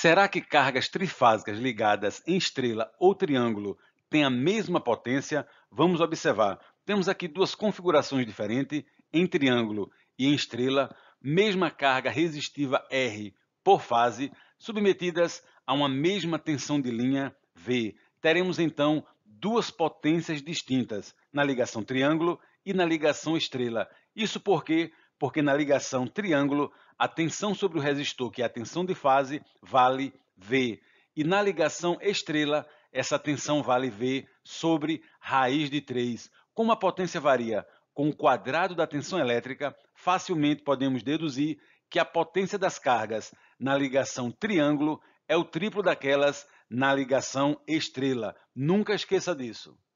Será que cargas trifásicas ligadas em estrela ou triângulo têm a mesma potência? Vamos observar. Temos aqui duas configurações diferentes, em triângulo e em estrela, mesma carga resistiva R por fase, submetidas a uma mesma tensão de linha V. Teremos então duas potências distintas na ligação triângulo e na ligação estrela. Isso porque porque na ligação triângulo, a tensão sobre o resistor, que é a tensão de fase, vale V. E na ligação estrela, essa tensão vale V sobre raiz de 3. Como a potência varia com o quadrado da tensão elétrica, facilmente podemos deduzir que a potência das cargas na ligação triângulo é o triplo daquelas na ligação estrela. Nunca esqueça disso.